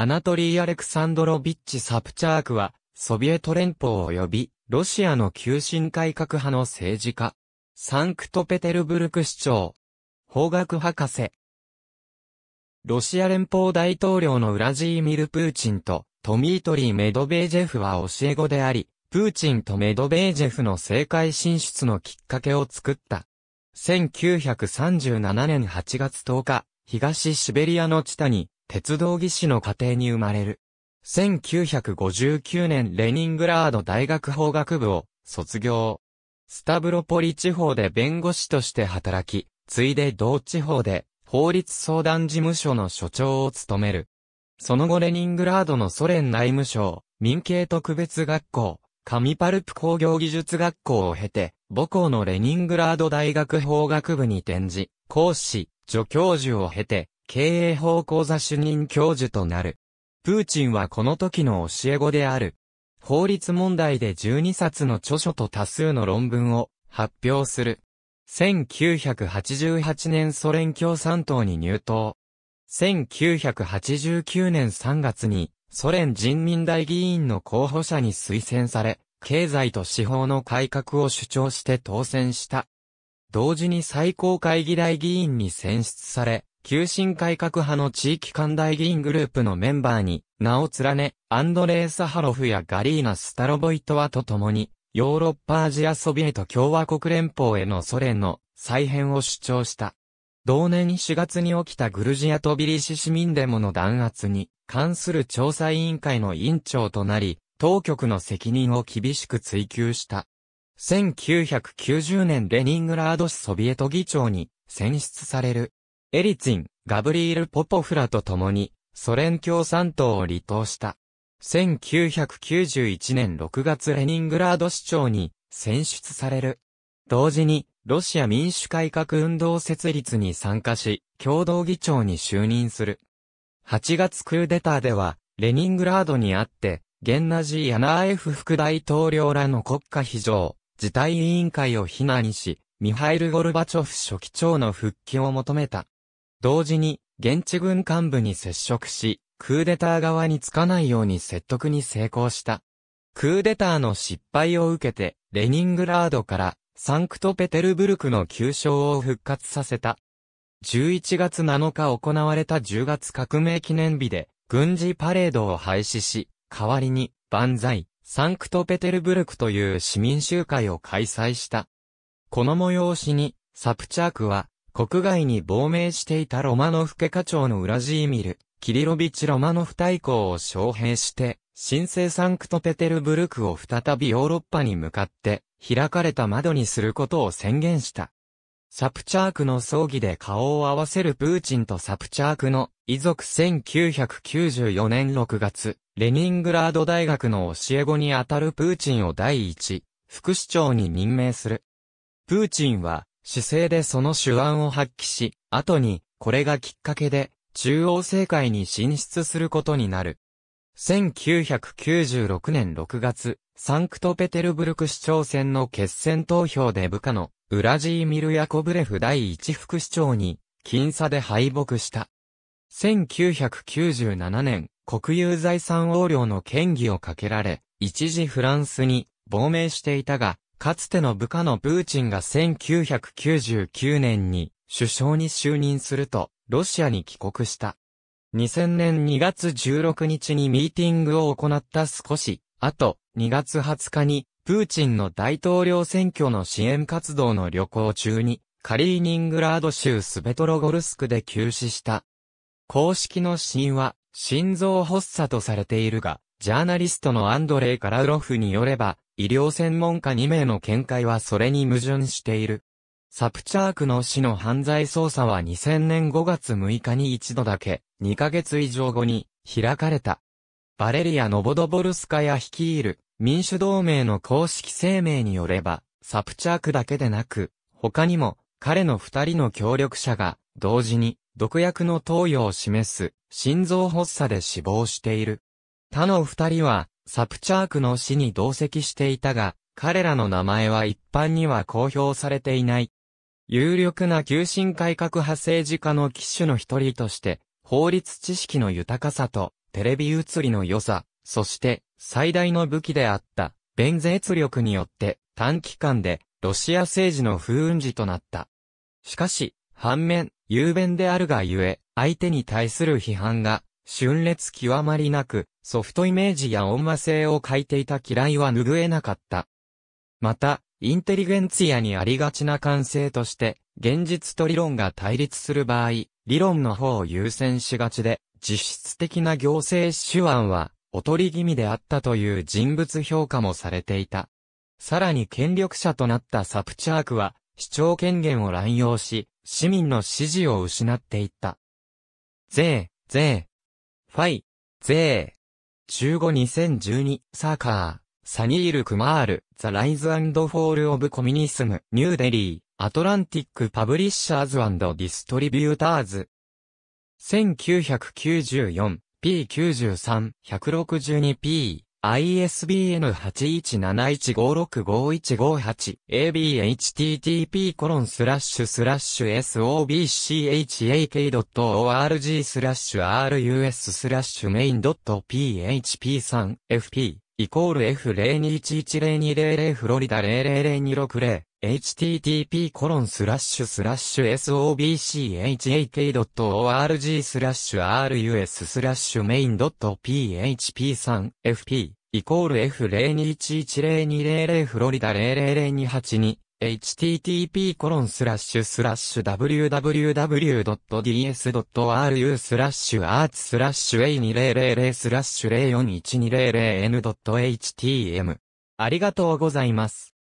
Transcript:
アナトリー・アレクサンドロビッチ・サプチャークは、ソビエト連邦及び、ロシアの急進改革派の政治家。サンクトペテルブルク市長。法学博士。ロシア連邦大統領のウラジーミル・プーチンとトミートリー・メドベージェフは教え子であり、プーチンとメドベージェフの政界進出のきっかけを作った。1937年8月10日、東シベリアの地下に鉄道技師の家庭に生まれる。1959年レニングラード大学法学部を卒業。スタブロポリ地方で弁護士として働き、ついで同地方で法律相談事務所の所長を務める。その後レニングラードのソ連内務省、民系特別学校、紙パルプ工業技術学校を経て、母校のレニングラード大学法学部に転じ、講師、助教授を経て、経営法講座主任教授となる。プーチンはこの時の教え子である。法律問題で12冊の著書と多数の論文を発表する。1988年ソ連共産党に入党。1989年3月にソ連人民大議員の候補者に推薦され、経済と司法の改革を主張して当選した。同時に最高会議大議員に選出され、急進改革派の地域間大議員グループのメンバーに名を連ね、アンドレイ・サハロフやガリーナ・スタロボイトワと共に、ヨーロッパアジアソビエト共和国連邦へのソ連の再編を主張した。同年4月に起きたグルジアとビリシ市民デモの弾圧に関する調査委員会の委員長となり、当局の責任を厳しく追及した。1990年レニングラード市ソビエト議長に選出される。エリツィン、ガブリール・ポポフラと共に、ソ連共産党を離党した。1991年6月レニングラード市長に選出される。同時に、ロシア民主改革運動設立に参加し、共同議長に就任する。8月クーデターでは、レニングラードにあって、ゲンナジー・ヤナーエフ副大統領らの国家非常、事態委員会を非難し、ミハイル・ゴルバチョフ書記長の復帰を求めた。同時に、現地軍幹部に接触し、クーデター側につかないように説得に成功した。クーデターの失敗を受けて、レニングラードからサンクトペテルブルクの急所を復活させた。11月7日行われた10月革命記念日で、軍事パレードを廃止し、代わりに、万歳、サンクトペテルブルクという市民集会を開催した。この催しに、サプチャークは、国外に亡命していたロマノフ家課長のウラジーミル、キリロビチ・ロマノフ大公を招聘して、神聖サンクトペテルブルクを再びヨーロッパに向かって、開かれた窓にすることを宣言した。サプチャークの葬儀で顔を合わせるプーチンとサプチャークの遺族1994年6月、レニングラード大学の教え子にあたるプーチンを第一、副市長に任命する。プーチンは姿勢でその手腕を発揮し、後に、これがきっかけで、中央政界に進出することになる。1996年6月、サンクトペテルブルク市長選の決選投票で部下のウラジーミル・ヤコブレフ第一副市長に、僅差で敗北した。1997年、国有財産横領の権疑をかけられ、一時フランスに亡命していたが、かつての部下のプーチンが1999年に首相に就任すると、ロシアに帰国した。2000年2月16日にミーティングを行った少し、あと、2月20日に、プーチンの大統領選挙の支援活動の旅行中に、カリーニングラード州スベトロゴルスクで急死した。公式の死因は、心臓発作とされているが、ジャーナリストのアンドレイ・カラウロフによれば、医療専門家2名の見解はそれに矛盾している。サプチャークの死の犯罪捜査は2000年5月6日に一度だけ、2ヶ月以上後に開かれた。バレリア・ノボドボルスカヤ率いる民主同盟の公式声明によれば、サプチャークだけでなく、他にも彼の二人の協力者が同時に毒薬の投与を示す心臓発作で死亡している。他の二人はサプチャークの死に同席していたが、彼らの名前は一般には公表されていない。有力な急進改革派政治家の機種の一人として、法律知識の豊かさと、テレビ映りの良さ、そして最大の武器であった弁舌力によって短期間でロシア政治の風雲児となった。しかし、反面、雄弁であるがゆえ、相手に対する批判が春烈極まりなく、ソフトイメージや音和性を欠いていた嫌いは拭えなかった。また、インテリゲンツィアにありがちな感性として、現実と理論が対立する場合、理論の方を優先しがちで、実質的な行政手腕は、おとり気味であったという人物評価もされていた。さらに権力者となったサプチャークは、市長権限を乱用し、市民の支持を失っていった。税、税、ファイ、ゼー。15-2012、サーカー、サニール・クマール、ザ・ライズ・アンド・フォール・オブ・コミュニスム、ニューデリー、アトランティック・パブリッシャーズ・アンド・ディストリビューターズ。1994、P93、162P。ISBN 8171565158 abhttp コロンスラッシュスラッシュ sobchak.org スラッシュ rus スラッシュメイン .php3fp イコール F02110200 フロリダ00026 http コロンスラッシュスラッシュ sobchak.org スラッシュ rus スラッシュメイン .php3fp イコール f 零二一一零二零零フロリダ零零零二八二 http コロンスラッシュスラッシュ www.ds.ru スラッシュアーツスラッシュ a 二零零零スラッシュ零四一二零零 n h t m ありがとうございます。